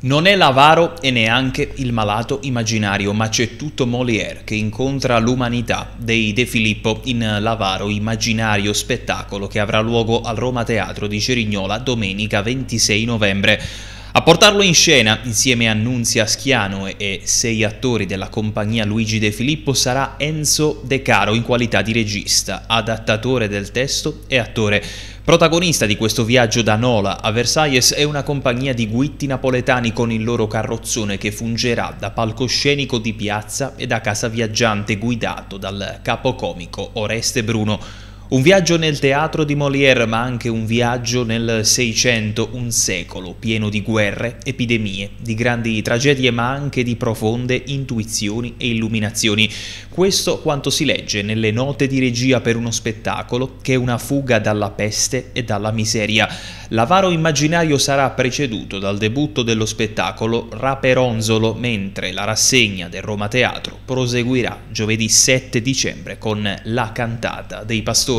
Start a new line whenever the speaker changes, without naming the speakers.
Non è l'avaro e neanche il malato immaginario, ma c'è tutto Molière che incontra l'umanità dei De Filippo in l'avaro immaginario spettacolo che avrà luogo al Roma Teatro di Cerignola domenica 26 novembre. A portarlo in scena, insieme a Nunzia Schiano e sei attori della compagnia Luigi De Filippo, sarà Enzo De Caro in qualità di regista, adattatore del testo e attore. Protagonista di questo viaggio da Nola a Versailles è una compagnia di guitti napoletani con il loro carrozzone che fungerà da palcoscenico di piazza e da casa viaggiante guidato dal capocomico Oreste Bruno. Un viaggio nel teatro di Molière, ma anche un viaggio nel Seicento, un secolo pieno di guerre, epidemie, di grandi tragedie, ma anche di profonde intuizioni e illuminazioni. Questo quanto si legge nelle note di regia per uno spettacolo che è una fuga dalla peste e dalla miseria. L'avaro immaginario sarà preceduto dal debutto dello spettacolo Raperonzolo, mentre la rassegna del Roma Teatro proseguirà giovedì 7 dicembre con La cantata dei pastori.